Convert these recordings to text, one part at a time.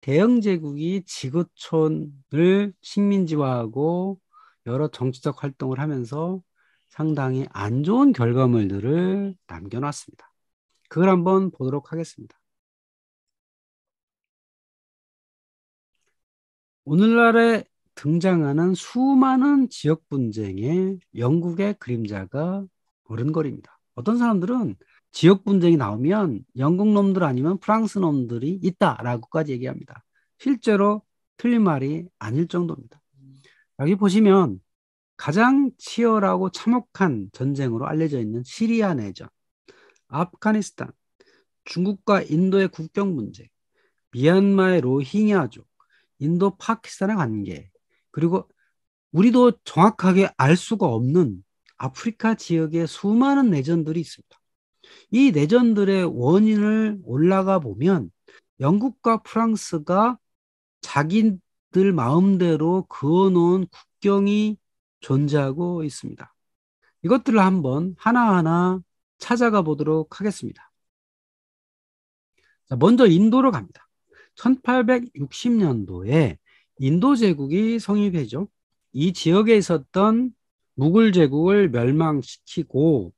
대영 제국이 지구촌을 식민지화하고 여러 정치적 활동을 하면서 상당히 안 좋은 결과물들을 남겨놨습니다. 그걸 한번 보도록 하겠습니다. 오늘날에 등장하는 수많은 지역 분쟁의 영국의 그림자가 오른거입니다 어떤 사람들은 지역 분쟁이 나오면 영국 놈들 아니면 프랑스 놈들이 있다라고까지 얘기합니다. 실제로 틀린 말이 아닐 정도입니다. 여기 보시면 가장 치열하고 참혹한 전쟁으로 알려져 있는 시리아 내전, 아프가니스탄, 중국과 인도의 국경 문제, 미얀마의 로힝야족, 인도 파키스탄의 관계, 그리고 우리도 정확하게 알 수가 없는 아프리카 지역의 수많은 내전들이 있습니다. 이 내전들의 원인을 올라가 보면 영국과 프랑스가 자기들 마음대로 그어놓은 국경이 존재하고 있습니다. 이것들을 한번 하나하나 찾아가 보도록 하겠습니다. 먼저 인도로 갑니다. 1860년도에 인도 제국이 성립해죠이 지역에 있었던 무굴 제국을 멸망시키고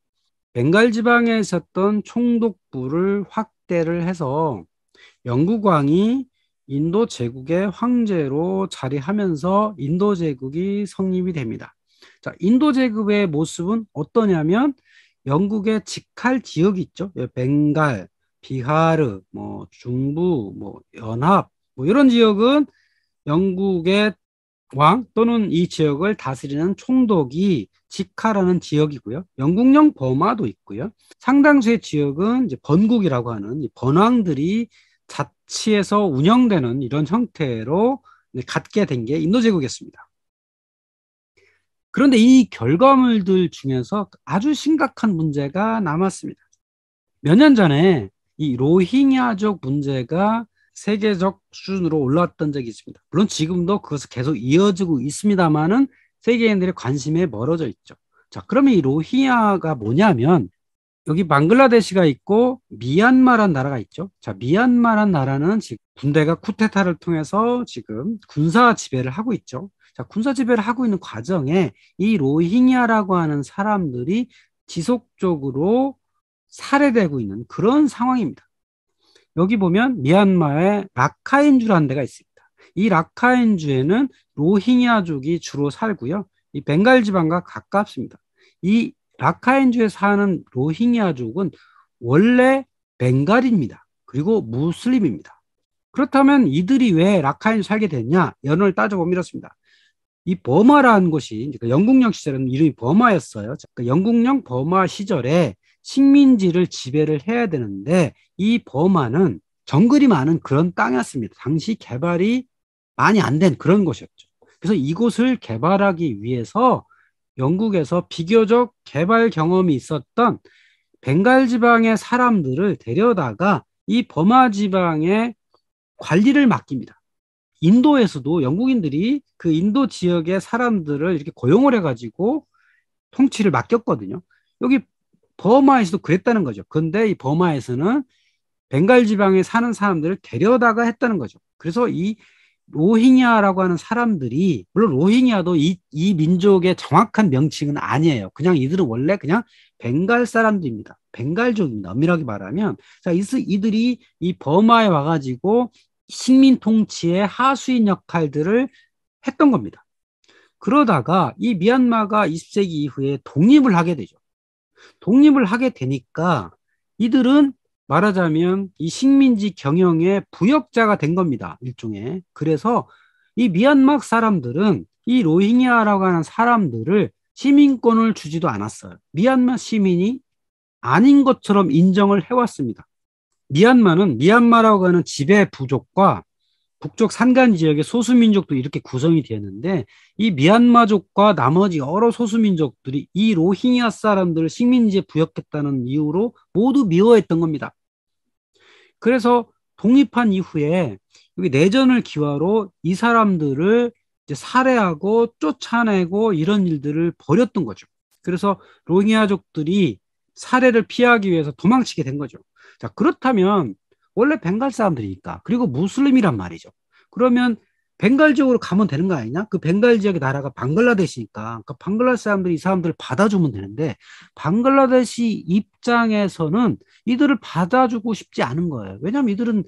벵갈 지방에 있었던 총독부를 확대를 해서 영국 왕이 인도 제국의 황제로 자리하면서 인도 제국이 성립이 됩니다. 자, 인도 제국의 모습은 어떠냐면 영국의 직할 지역이 있죠. 예, 벵갈, 비하르, 뭐 중부, 뭐 연합, 뭐 이런 지역은 영국의 왕 또는 이 지역을 다스리는 총독이 직하라는 지역이고요. 영국령 범하도 있고요. 상당수의 지역은 이제 번국이라고 하는 번왕들이 자치해서 운영되는 이런 형태로 갖게 된 게 인도제국이었습니다. 그런데 이 결과물들 중에서 아주 심각한 문제가 남았습니다. 몇 년 전에 이 로힝야족 문제가 세계적 수준으로 올라왔던 적이 있습니다. 물론 지금도 그것을 계속 이어지고 있습니다만은 세계인들의 관심에 멀어져 있죠. 자, 그러면 이로히야가 뭐냐면 여기 방글라데시가 있고 미얀마란 나라가 있죠. 자, 미얀마란 나라는 지금 군대가 쿠데타를 통해서 지금 군사 지배를 하고 있죠. 자, 군사 지배를 하고 있는 과정에 이 로힝야라고 하는 사람들이 지속적으로 살해되고 있는 그런 상황입니다. 여기 보면 미얀마에 라카인주라는 데가 있습니다. 이 라카인주에는 로힝야족이 주로 살고요. 이 벵갈 지방과 가깝습니다. 이 라카인주에 사는 로힝야족은 원래 벵갈입니다. 그리고 무슬림입니다. 그렇다면 이들이 왜 라카인주 살게 됐냐? 연을 따져보면 이렇습니다. 이 버마라는 곳이 그 영국령 시절에는 이름이 버마였어요. 그 영국령 버마 시절에 식민지를 지배를 해야 되는데 이 버마는 정글이 많은 그런 땅이었습니다. 당시 개발이 많이 안 된 그런 곳이었죠. 그래서 이곳을 개발하기 위해서 영국에서 비교적 개발 경험이 있었던 벵갈 지방의 사람들을 데려다가 이 버마 지방의 관리를 맡깁니다. 인도에서도 영국인들이 그 인도 지역의 사람들을 이렇게 고용을 해가지고 통치를 맡겼거든요. 여기 버마에서도 그랬다는 거죠. 근데 이 버마에서는 벵갈 지방에 사는 사람들을 데려다가 했다는 거죠. 그래서 이 로힝야라고 하는 사람들이 물론 로힝야도 이, 이 민족의 정확한 명칭은 아니에요. 그냥 이들은 원래 그냥 벵갈 사람들입니다. 벵갈족입니다. 엄밀하게 말하면 자 이들이 이 버마에 와가지고 식민 통치의 하수인 역할들을 했던 겁니다. 그러다가 이 미얀마가 20세기 이후에 독립을 하게 되죠. 독립을 하게 되니까 이들은 말하자면 이 식민지 경영의 부역자가 된 겁니다. 일종의. 그래서 이 미얀마 사람들은 이 로힝야라고 하는 사람들을 시민권을 주지도 않았어요. 미얀마 시민이 아닌 것처럼 인정을 해왔습니다. 미얀마는 미얀마라고 하는 지배 부족과 북쪽 산간 지역의 소수민족도 이렇게 구성이 되는데 이 미얀마족과 나머지 여러 소수민족들이 이 로힝야 사람들을 식민지에 부역했다는 이유로 모두 미워했던 겁니다. 그래서 독립한 이후에 여기 내전을 기화로 이 사람들을 살해하고 쫓아내고 이런 일들을 벌였던 거죠. 그래서 로힝야족들이 살해를 피하기 위해서 도망치게 된 거죠. 자, 그렇다면 원래 벵갈 사람들이니까 그리고 무슬림이란 말이죠. 그러면 벵갈 지역으로 가면 되는 거 아니냐? 그 벵갈 지역의 나라가 방글라데시니까 그 방글라데시 사람들이 이 사람들을 받아주면 되는데 방글라데시 입장에서는 이들을 받아주고 싶지 않은 거예요. 왜냐하면 이들은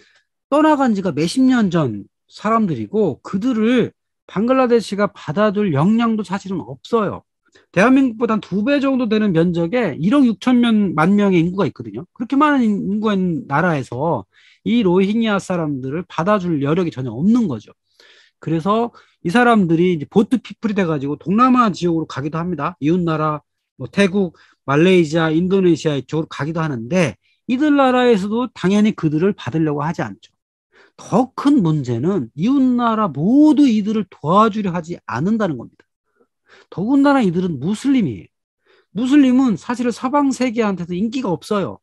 떠나간 지가 몇십 년 전 사람들이고 그들을 방글라데시가 받아줄 역량도 사실은 없어요. 대한민국보단 두배 정도 되는 면적에 1억 6천만 명, 의 인구가 있거든요. 그렇게 많은 인구가 있는 나라에서 이 로힝야 사람들을 받아줄 여력이 전혀 없는 거죠. 그래서 이 사람들이 이제 보트 피플이 돼가지고 동남아 지역으로 가기도 합니다. 이웃나라, 뭐 태국, 말레이시아, 인도네시아 쪽으로 가기도 하는데 이들 나라에서도 당연히 그들을 받으려고 하지 않죠. 더 큰 문제는 이웃나라 모두 이들을 도와주려 하지 않는다는 겁니다. 더군다나 이들은 무슬림이 에요 무슬림은 사실은 서방 세계한테도 인기가 없어요.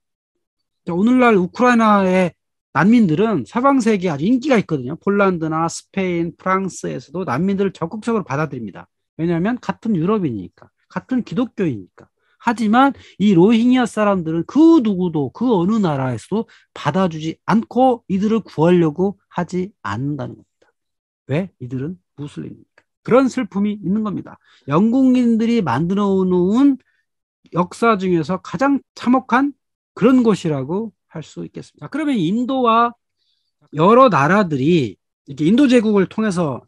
오늘날 우크라이나의 난민들은 서방 세계에 아주 인기가 있거든요. 폴란드나 스페인, 프랑스에서도 난민들을 적극적으로 받아들입니다. 왜냐하면 같은 유럽이니까, 같은 기독교이니까. 하지만 이 로힝야 사람들은 그 누구도 그 어느 나라에서도 받아주지 않고 이들을 구하려고 하지 않는다는 겁니다. 왜? 이들은 무슬림입니다 그런 슬픔이 있는 겁니다. 영국인들이 만들어 놓은 역사 중에서 가장 참혹한 그런 곳이라고 할 수 있겠습니다. 그러면 인도와 여러 나라들이 이렇게 인도 제국을 통해서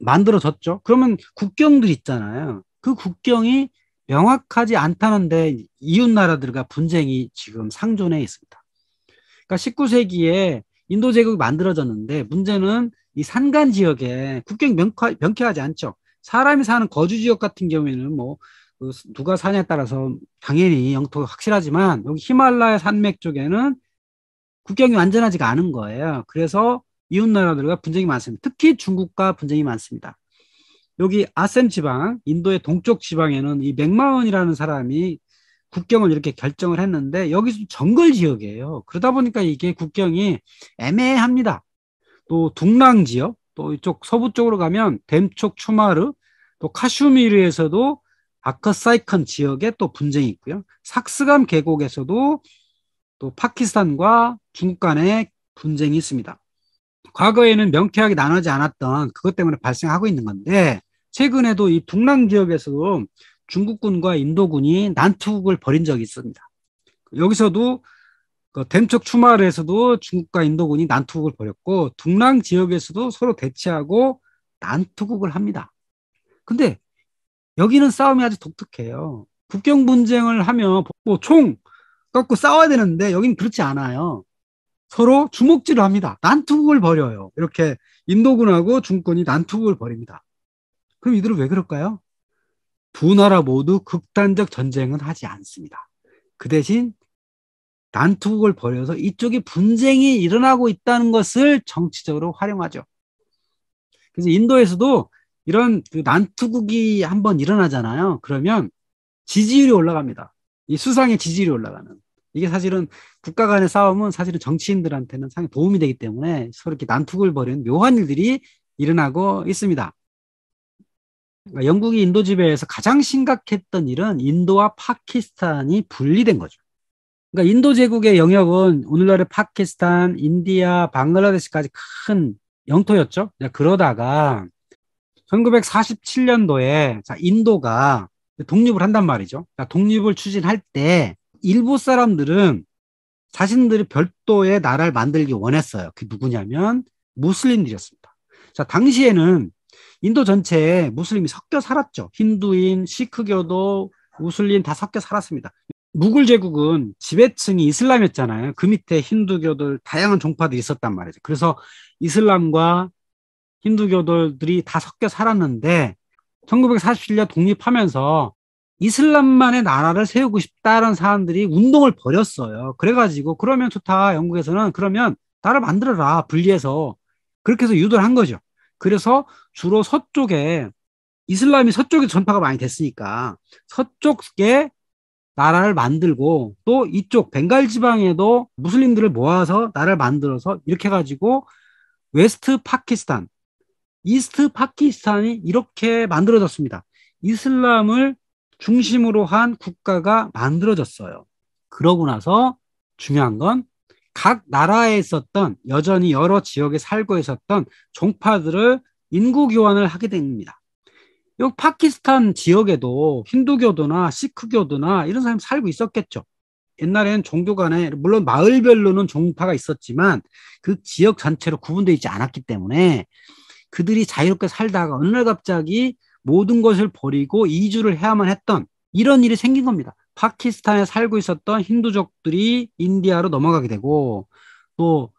만들어졌죠. 그러면 국경들 있잖아요. 그 국경이 명확하지 않다는데 이웃 나라들과 분쟁이 지금 상존해 있습니다. 그러니까 19세기에 인도 제국이 만들어졌는데 문제는 이 산간 지역에 국경 명확, 명쾌하지 않죠. 사람이 사는 거주 지역 같은 경우에는 뭐 그 누가 사냐에 따라서 당연히 영토가 확실하지만 여기 히말라야 산맥 쪽에는 국경이 완전하지가 않은 거예요. 그래서 이웃 나라들과 분쟁이 많습니다. 특히 중국과 분쟁이 많습니다. 여기 아셈 지방, 인도의 동쪽 지방에는 이 맥마원이라는 사람이 국경을 이렇게 결정을 했는데 여기서 정글 지역이에요. 그러다 보니까 이게 국경이 애매합니다. 또 둥랑 지역, 또 이쪽 서부 쪽으로 가면 댐촉 추마르, 또 카슈미르에서도 아크사이컨 지역에 또 분쟁이 있고요. 삭스감 계곡에서도 또 파키스탄과 중국 간의 분쟁이 있습니다. 과거에는 명쾌하게 나눠지 않았던 그것 때문에 발생하고 있는 건데 최근에도 이 동남 지역에서 중국군과 인도군이 난투극을 벌인 적이 있습니다. 여기서도 그 댐척 추마르에서도 중국과 인도군이 난투극을 벌였고 동랑 지역에서도 서로 대치하고 난투극을 합니다. 근데 여기는 싸움이 아주 독특해요. 국경 분쟁을 하면 뭐총 꺾고 싸워야 되는데 여기는 그렇지 않아요. 서로 주먹질을 합니다. 난투극을 벌여요. 이렇게 인도군하고 중군이 난투극을 벌입니다. 그럼 이들은 왜 그럴까요? 두 나라 모두 극단적 전쟁은 하지 않습니다. 그 대신 난투극을 벌여서 이쪽이 분쟁이 일어나고 있다는 것을 정치적으로 활용하죠. 그래서 인도에서도 이런 그 난투극이 한번 일어나잖아요. 그러면 지지율이 올라갑니다. 이 수상의 지지율이 올라가는. 이게 사실은 국가 간의 싸움은 사실은 정치인들한테는 상당히 도움이 되기 때문에 서로 이렇게 난투극을 벌이는 묘한 일들이 일어나고 있습니다. 그러니까 영국이 인도 지배에서 가장 심각했던 일은 인도와 파키스탄이 분리된 거죠. 그러니까 인도 제국의 영역은 오늘날의 파키스탄, 인디아, 방글라데시까지 큰 영토였죠. 그러다가 1947년도에 자, 인도가 독립을 한단 말이죠. 독립을 추진할 때 일부 사람들은 자신들이 별도의 나라를 만들기 원했어요. 그게 누구냐면 무슬림들이었습니다. 자, 당시에는 인도 전체에 무슬림이 섞여 살았죠. 힌두인, 시크교도 무슬림 다 섞여 살았습니다. 무굴 제국은 지배층이 이슬람이었잖아요. 그 밑에 힌두교들 다양한 종파들이 있었단 말이죠. 그래서 이슬람과 힌두교들이 들다 섞여 살았는데 1947년 독립하면서 이슬람만의 나라를 세우고 싶다라는 사람들이 운동을 벌였어요. 그래가지고 그러면 좋다. 영국에서는 그러면 나를 만들어라. 분리해서 그렇게 해서 유도를 한 거죠. 그래서 주로 서쪽에 이슬람이 서쪽에 전파가 많이 됐으니까 서쪽에 나라를 만들고 또 이쪽 벵갈 지방에도 무슬림들을 모아서 나라를 만들어서 이렇게 가지고 웨스트 파키스탄, 이스트 파키스탄이 이렇게 만들어졌습니다. 이슬람을 중심으로 한 국가가 만들어졌어요. 그러고 나서 중요한 건 각 나라에 있었던 여전히 여러 지역에 살고 있었던 종파들을 인구 교환을 하게 됩니다. 여기 파키스탄 지역에도 힌두교도나 시크교도나 이런 사람이 살고 있었겠죠. 옛날에는 종교 간에 물론 마을별로는 종파가 있었지만 그 지역 전체로 구분되어 있지 않았기 때문에 그들이 자유롭게 살다가 어느 날 갑자기 모든 것을 버리고 이주를 해야만 했던 이런 일이 생긴 겁니다. 파키스탄에 살고 있었던 힌두족들이 인디아로 넘어가게 되고 또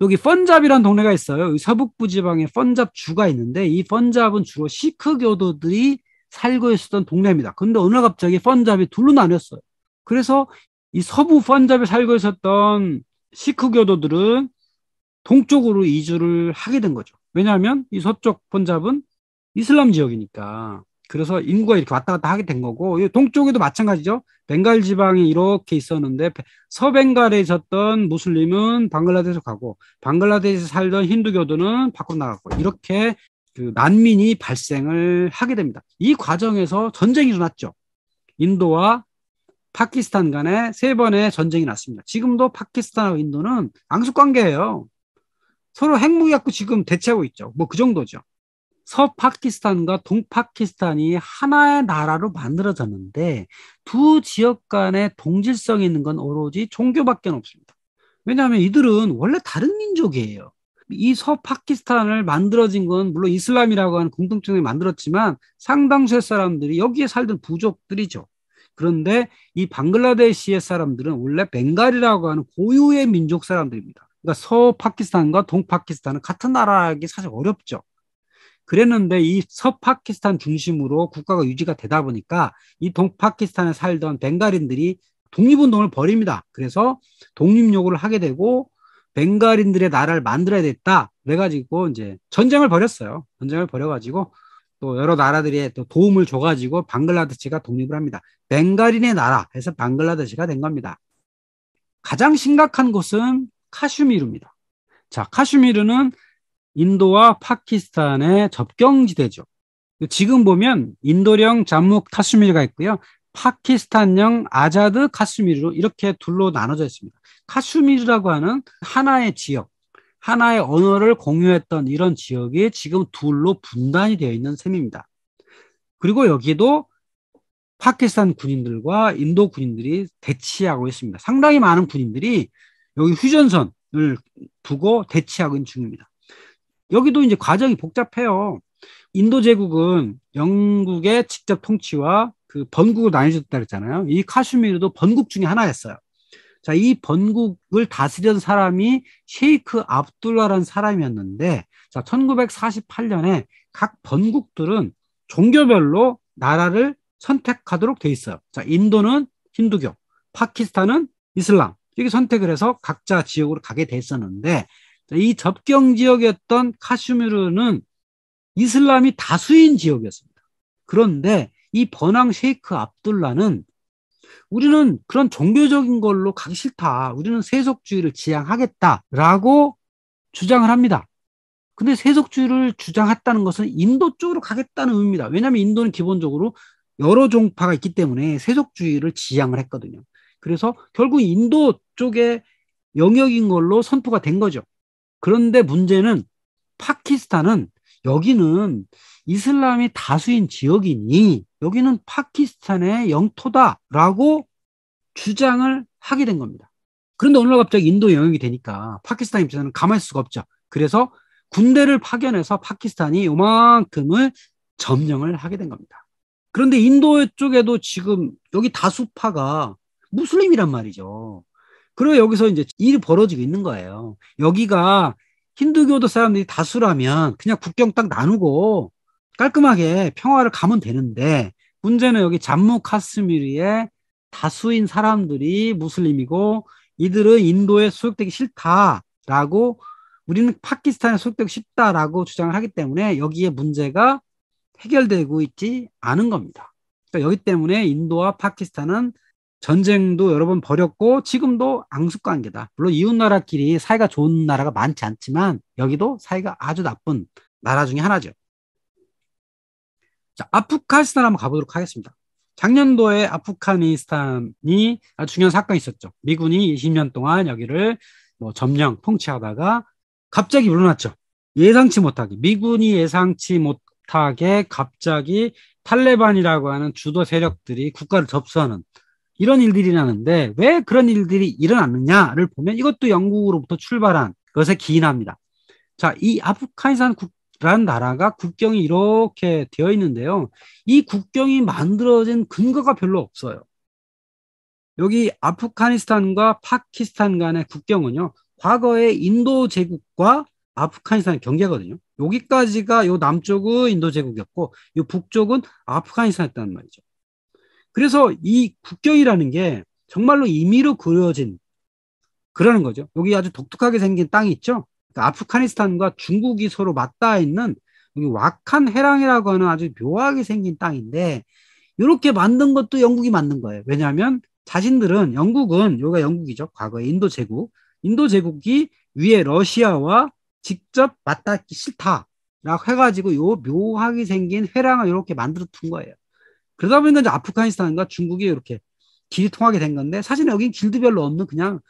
여기 펀잡이라는 동네가 있어요. 서북부 지방에 펀잡 주가 있는데 이 펀잡은 주로 시크교도들이 살고 있었던 동네입니다. 근데 어느 날 갑자기 펀잡이 둘로 나뉘었어요. 그래서 이 서부 펀잡에 살고 있었던 시크교도들은 동쪽으로 이주를 하게 된 거죠. 왜냐하면 이 서쪽 펀잡은 이슬람 지역이니까. 그래서 인구가 이렇게 왔다 갔다 하게 된 거고 동쪽에도 마찬가지죠. 벵갈 지방이 이렇게 있었는데 서벵갈에 있었던 무슬림은 방글라데시로 가고 방글라데시에 살던 힌두교도는 밖으로 나갔고 이렇게 그 난민이 발생을 하게 됩니다. 이 과정에서 전쟁이 일어났죠. 인도와 파키스탄 간에 세 번의 전쟁이 났습니다. 지금도 파키스탄하고 인도는 앙숙 관계예요. 서로 핵무기 갖고 지금 대체하고 있죠. 뭐 그 정도죠. 서파키스탄과 동파키스탄이 하나의 나라로 만들어졌는데 두 지역 간의 동질성이 있는 건 오로지 종교밖에 없습니다. 왜냐하면 이들은 원래 다른 민족이에요. 이 서파키스탄을 만들어진 건 물론 이슬람이라고 하는 공통점이 만들었지만 상당수의 사람들이 여기에 살던 부족들이죠. 그런데 이 방글라데시의 사람들은 원래 벵갈이라고 하는 고유의 민족 사람들입니다. 그러니까 서파키스탄과 동파키스탄은 같은 나라라기 사실 어렵죠. 그랬는데 이 서파키스탄 중심으로 국가가 유지가 되다 보니까 이 동파키스탄에 살던 벵갈인들이 독립운동을 벌입니다. 그래서 독립 요구를 하게 되고 벵갈인들의 나라를 만들어야 됐다. 그래가지고 이제 전쟁을 벌였어요. 전쟁을 벌여가지고 또 여러 나라들이 또 도움을 줘가지고 방글라데시가 독립을 합니다. 벵갈인의 나라 해서 방글라데시가 된 겁니다. 가장 심각한 곳은 카슈미르입니다. 자, 카슈미르는 인도와 파키스탄의 접경지대죠. 지금 보면 인도령 잠묵 카슈미르가 있고요. 파키스탄령 아자드 카슈미르로 이렇게 둘로 나눠져 있습니다. 카슈미르라고 하는 하나의 지역, 하나의 언어를 공유했던 이런 지역이 지금 둘로 분단이 되어 있는 셈입니다. 그리고 여기도 파키스탄 군인들과 인도 군인들이 대치하고 있습니다. 상당히 많은 군인들이 여기 휴전선을 두고 대치하고 있는 중입니다. 여기도 이제 과정이 복잡해요. 인도 제국은 영국의 직접 통치와 그 번국을 나뉘어졌다 그랬잖아요. 이 카슈미르도 번국 중에 하나였어요. 자, 이 번국을 다스려 사람이 셰이크 압둘라라는 사람이었는데, 자, 1948년에 각 번국들은 종교별로 나라를 선택하도록 돼 있어요. 자, 인도는 힌두교, 파키스탄은 이슬람. 이렇게 선택을 해서 각자 지역으로 가게 됐었는데, 이 접경 지역이었던 카슈미르는 이슬람이 다수인 지역이었습니다. 그런데 이 번왕 셰이크 압둘라는 우리는 그런 종교적인 걸로 가기 싫다. 우리는 세속주의를 지향하겠다라고 주장을 합니다. 근데 세속주의를 주장했다는 것은 인도 쪽으로 가겠다는 의미입니다. 왜냐하면 인도는 기본적으로 여러 종파가 있기 때문에 세속주의를 지향을 했거든요. 그래서 결국 인도 쪽의 영역인 걸로 선포가 된 거죠. 그런데 문제는 파키스탄은 여기는 이슬람이 다수인 지역이니 여기는 파키스탄의 영토다라고 주장을 하게 된 겁니다. 그런데 오늘 갑자기 인도 영역이 되니까 파키스탄 입장에서는 감할 수가 없죠. 그래서 군대를 파견해서 파키스탄이 요만큼을 점령을 하게 된 겁니다. 그런데 인도 쪽에도 지금 여기 다수파가 무슬림이란 말이죠. 그리고 여기서 이제 일이 벌어지고 있는 거예요. 여기가 힌두교도 사람들이 다수라면 그냥 국경 딱 나누고 깔끔하게 평화를 가면 되는데 문제는 여기 잠무 카스미르의 다수인 사람들이 무슬림이고 이들은 인도에 소속되기 싫다라고 우리는 파키스탄에 소속되기 쉽다라고 주장을 하기 때문에 여기에 문제가 해결되고 있지 않은 겁니다. 그러니까 여기 때문에 인도와 파키스탄은 전쟁도 여러 번 벌였고 지금도 앙숙 관계다. 물론 이웃 나라끼리 사이가 좋은 나라가 많지 않지만 여기도 사이가 아주 나쁜 나라 중에 하나죠. 자, 아프가니스탄 한번 가보도록 하겠습니다. 작년도에 아프가니스탄이 아주 중요한 사건이 있었죠. 미군이 20년 동안 여기를 뭐 점령, 통치하다가 갑자기 물러났죠. 예상치 못하게 미군이 예상치 못하게 갑자기 탈레반이라고 하는 주도 세력들이 국가를 접수하는 이런 일들이 일어나는데 왜 그런 일들이 일어났느냐를 보면 이것도 영국으로부터 출발한 것에 기인합니다. 자, 이 아프가니스탄 국라는 나라가 국경이 이렇게 되어 있는데요. 이 국경이 만들어진 근거가 별로 없어요. 여기 아프가니스탄과 파키스탄 간의 국경은요. 과거에 인도 제국과 아프가니스탄의 경계거든요. 여기까지가 요 남쪽은 인도 제국이었고 요 북쪽은 아프가니스탄이었단 말이죠. 그래서 이 국경이라는 게 정말로 임의로 그려진 그러는 거죠. 여기 아주 독특하게 생긴 땅이 있죠. 그러니까 아프가니스탄과 중국이 서로 맞닿아 있는 여기 왁칸 해랑이라고 하는 아주 묘하게 생긴 땅인데 이렇게 만든 것도 영국이 만든 거예요. 왜냐하면 자신들은 영국은 여기가 영국이죠. 과거에 인도 제국. 인도 제국이 위에 러시아와 직접 맞닿기 싫다라고 해가지고 요 묘하게 생긴 해랑을 이렇게 만들어 둔 거예요. 그러다 보니까 이제 아프가니스탄과 중국이 이렇게 길이 통하게 된 건데 사실 여긴 길도 별로 없는 그냥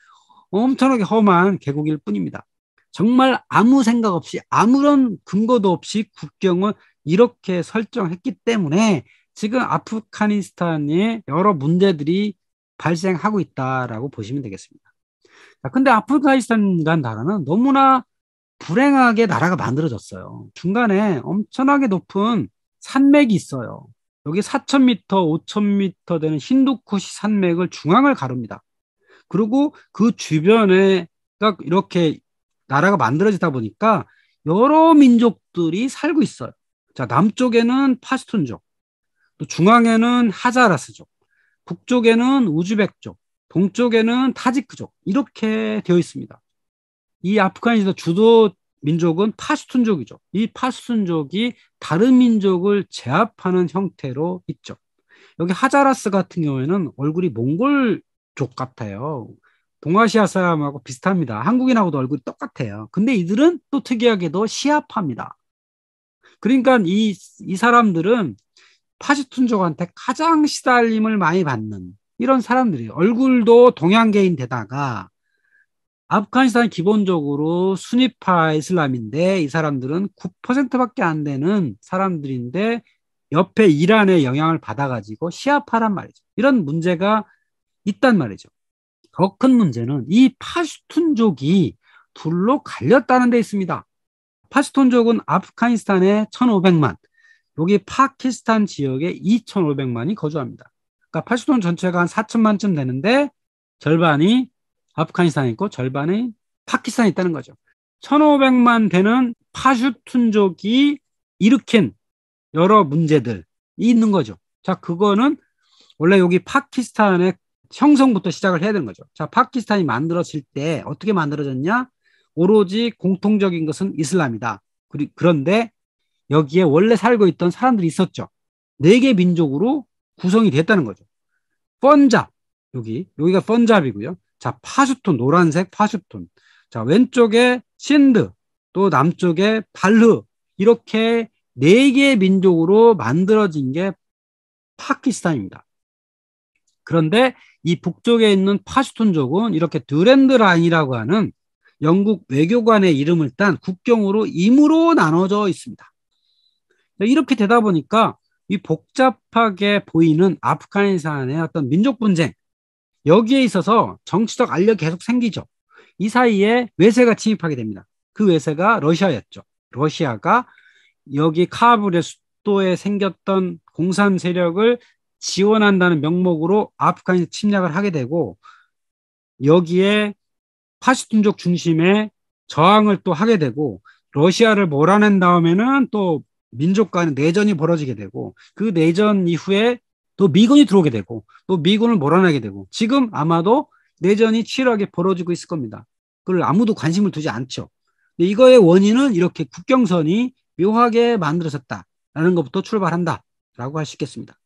엄청나게 험한 계곡일 뿐입니다. 정말 아무 생각 없이 아무런 근거도 없이 국경을 이렇게 설정했기 때문에 지금 아프가니스탄에 여러 문제들이 발생하고 있다라고 보시면 되겠습니다. 근데 아프가니스탄이라는 나라는 너무나 불행하게 나라가 만들어졌어요. 중간에 엄청나게 높은 산맥이 있어요. 여기 4,000m, 5,000m 되는 힌두쿠시 산맥을 중앙을 가릅니다. 그리고 그 주변에 이렇게 나라가 만들어지다 보니까 여러 민족들이 살고 있어요. 자, 남쪽에는 파스툰족, 또 중앙에는 하자라스족, 북쪽에는 우즈벡족, 동쪽에는 타지크족 이렇게 되어 있습니다. 이 아프가니스탄 주도 민족은 파슈툰족이죠. 이 파슈툰족이 다른 민족을 제압하는 형태로 있죠. 여기 하자라스 같은 경우에는 얼굴이 몽골족 같아요. 동아시아 사람하고 비슷합니다. 한국인하고도 얼굴이 똑같아요. 근데 이들은 또 특이하게도 시아파입니다. 그러니까 이, 이 사람들은 파시툰족한테 가장 시달림을 많이 받는 이런 사람들이에요. 얼굴도 동양계인 데다가 아프가니스탄 기본적으로 순위파 이슬람인데 이 사람들은 9%밖에 안 되는 사람들인데 옆에 이란의 영향을 받아가지고 시아파란 말이죠. 이런 문제가 있단 말이죠. 더 큰 문제는 이 파슈툰족이 둘로 갈렸다는 데 있습니다. 파슈툰족은 아프가니스탄에 1,500만, 여기 파키스탄 지역에 2,500만이 거주합니다. 그러니까 파슈툰 전체가 한 4천만쯤 되는데 절반이 아프가니스탄에 있고 절반이 파키스탄이 있다는 거죠. 1500만 되는 파슈툰족이 일으킨 여러 문제들이 있는 거죠. 자, 그거는 원래 여기 파키스탄의 형성부터 시작을 해야 되는 거죠. 자, 파키스탄이 만들어질 때 어떻게 만들어졌냐? 오로지 공통적인 것은 이슬람이다. 그런데 여기에 원래 살고 있던 사람들이 있었죠. 네 개 민족으로 구성이 됐다는 거죠. 펀잡, 여기, 여기가 펀잡이고요. 자, 파슈톤, 노란색 파슈톤. 자, 왼쪽에 신드, 또 남쪽에 발르. 이렇게 네 개의 민족으로 만들어진 게 파키스탄입니다. 그런데 이 북쪽에 있는 파슈톤족은 이렇게 드랜드 라인이라고 하는 영국 외교관의 이름을 딴 국경으로 임으로 나눠져 있습니다. 이렇게 되다 보니까 이 복잡하게 보이는 아프가니스탄의 어떤 민족 분쟁, 여기에 있어서 정치적 알력이 계속 생기죠. 이 사이에 외세가 침입하게 됩니다. 그 외세가 러시아였죠. 러시아가 여기 카불의 수도에 생겼던 공산 세력을 지원한다는 명목으로 아프간에 침략을 하게 되고 여기에 파시툰족 중심의 저항을 또 하게 되고 러시아를 몰아낸 다음에는 또 민족 간의 내전이 벌어지게 되고 그 내전 이후에 또 미군이 들어오게 되고 또 미군을 몰아내게 되고 지금 아마도 내전이 치열하게 벌어지고 있을 겁니다. 그걸 아무도 관심을 두지 않죠. 근데 이거의 원인은 이렇게 국경선이 묘하게 만들어졌다라는 것부터 출발한다라고 할 수 있겠습니다.